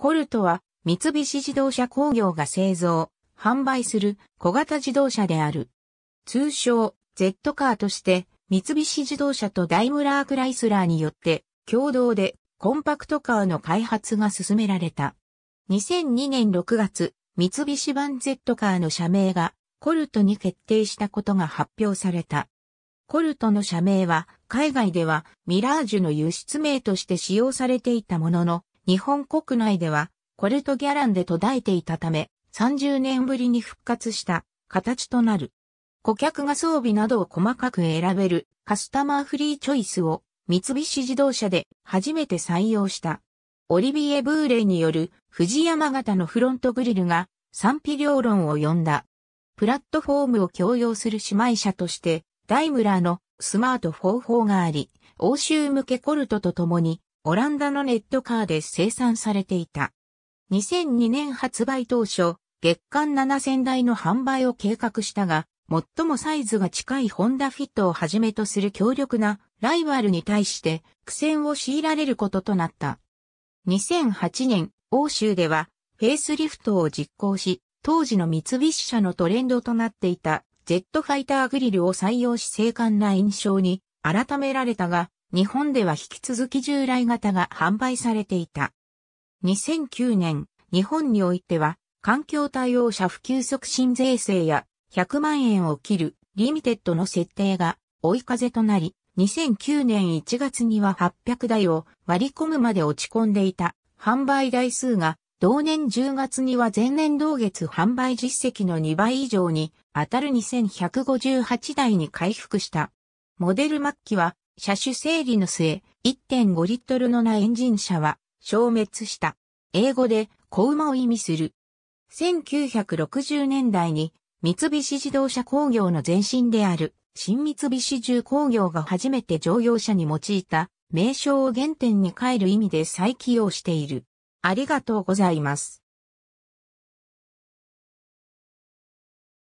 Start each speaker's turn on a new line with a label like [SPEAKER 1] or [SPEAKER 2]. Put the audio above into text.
[SPEAKER 1] コルトは三菱自動車工業が製造、販売する小型自動車である。通称 Z カーとして三菱自動車とダイムラークライスラーによって共同でコンパクトカーの開発が進められた。2002年6月、三菱版 Z カーの社名がコルトに決定したことが発表された。コルトの社名は海外ではミラージュの輸出名として使用されていたものの、日本国内では、コルトギャランで途絶えていたため、30年ぶりに復活した形となる。顧客が装備などを細かく選べるカスタマーフリーチョイスを三菱自動車で初めて採用した。オリビエ・ブーレイによる藤山型のフロントグリルが賛否両論を呼んだ。プラットフォームを強要する姉妹車として、ダイムラーのスマート44があり、欧州向けコルトと共にオランダのネットカーで生産されていた。2002年発売当初、月間7000台の販売を計画したが、最もサイズが近いホンダフィットをはじめとする強力なライバルに対して苦戦を強いられることとなった。2008年、欧州ではフェイスリフトを実行し、当時の三菱車のトレンドとなっていたジェットファイターグリルを採用し精悍な印象に改められたが、日本では引き続き従来型が販売されていた。2009年、日本においては、環境対応者普及促進税制や100万円を切るリミテッドの設定が追い風となり、2009年1月には800台を割り込むまで落ち込んでいた販売台数が同年10月には前年同月販売実績の2倍以上に当たる2158台に回復した。モデル末期は車種整理の末、1.5リットルのなエンジン車は消滅した。英語で小馬を意味する。1960年代に三菱自動車工業の前身である新三菱重工業が初めて乗用車に用いた名称を原点に変える意味で再起用している。ありがとうございます。